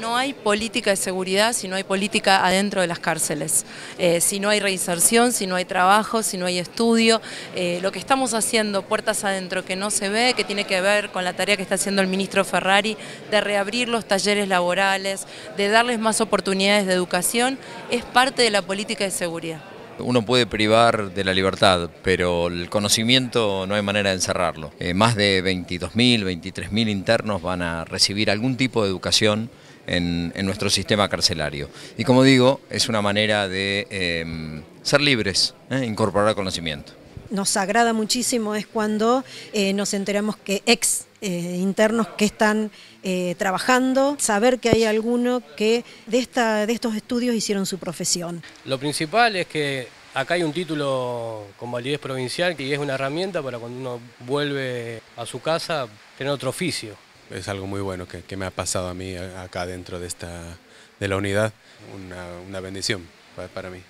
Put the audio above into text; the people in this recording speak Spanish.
No hay política de seguridad si no hay política adentro de las cárceles, eh, si no hay reinserción, si no hay trabajo, si no hay estudio. Eh, lo que estamos haciendo puertas adentro que no se ve, que tiene que ver con la tarea que está haciendo el ministro Ferrari de reabrir los talleres laborales, de darles más oportunidades de educación, es parte de la política de seguridad. Uno puede privar de la libertad, pero el conocimiento no hay manera de encerrarlo. Eh, más de 22.000, 23.000 internos van a recibir algún tipo de educación en, nuestro sistema carcelario. Y como digo, es una manera de em, ser libres, ¿eh? incorporar conocimiento. Nos agrada muchísimo es cuando eh, nos enteramos que ex eh, internos que están trabajando, saber que hay alguno que de, esta, de estos estudios hicieron su profesión. Lo principal es que acá hay un título con validez provincial que es una herramienta para cuando uno vuelve a su casa tener otro oficio es algo muy bueno que, me ha pasado a mí eh, acá dentro de, esta, de la unidad, una, bendición para mí.